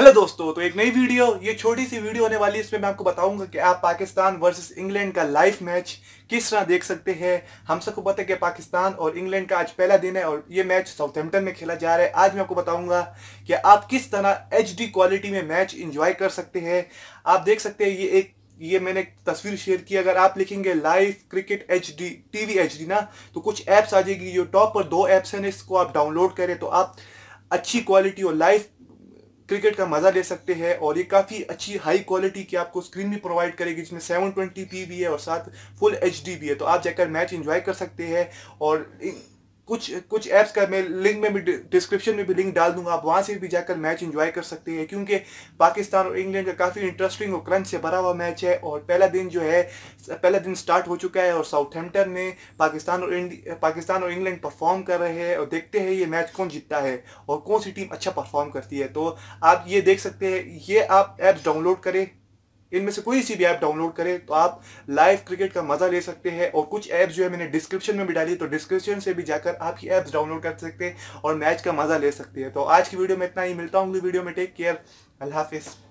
hello दोस्तों तो एक नई वीडियो ये छोटी सी वीडियो होने वाली है इसमें मैं आपको बताऊंगा कि आप पाकिस्तान वर्सेस इंग्लैंड का लाइव मैच किस तरह देख सकते हैं हम सबको पता है कि पाकिस्तान और इंग्लैंड का आज पहला दिन है और ये मैच साउथहैम्पटन में खेला जा रहा है आज मैं आपको बताऊंगा कि आप किस तरह एच क्वालिटी में मैच इंजॉय कर सकते हैं आप देख सकते हैं ये एक ये मैंने तस्वीर शेयर की अगर आप लिखेंगे live cricket H D TV H D ना तो कुछ ऐप्स आ जाएगी जो टॉप पर दो ऐप्स हैं इसको आप डाउनलोड करें तो आप अच्छी क्वालिटी और लाइव क्रिकेट का मजा ले सकते हैं और ये काफ़ी अच्छी हाई क्वालिटी की आपको स्क्रीन भी प्रोवाइड करेगी जिसमें सेवन ट्वेंटी पी भी है और साथ फुल एच डी भी है तो आप जाकर मैच इन्जॉय कर सकते हैं और कुछ कुछ ऐप्स का मैं लिंक में भी डिस्क्रिप्शन में भी लिंक डाल दूंगा आप वहाँ से भी जाकर मैच इन्जॉय कर सकते हैं क्योंकि पाकिस्तान और इंग्लैंड का काफ़ी इंटरेस्टिंग और क्रंच से भरा हुआ मैच है और पहला दिन जो है पहला दिन स्टार्ट हो चुका है और हेम्पटन में पाकिस्तान और पाकिस्तान और इंग्लैंड परफॉर्म कर रहे हैं और देखते हैं ये मैच कौन जीतता है और कौन सी टीम अच्छा परफॉर्म करती है तो आप ये देख सकते हैं ये आप ऐप्स डाउनलोड करें इनमें से कोई सी भी ऐप डाउनलोड करें तो आप लाइव क्रिकेट का मजा ले सकते हैं और कुछ ऐप्स जो है मैंने डिस्क्रिप्शन में भी डाली तो डिस्क्रिप्शन से भी जाकर आप ये ऐप्स डाउनलोड कर सकते हैं और मैच का मजा ले सकते हैं तो आज की वीडियो में इतना ही मिलता हूँ वीडियो में टेक केयर अल्लाह हाफिज़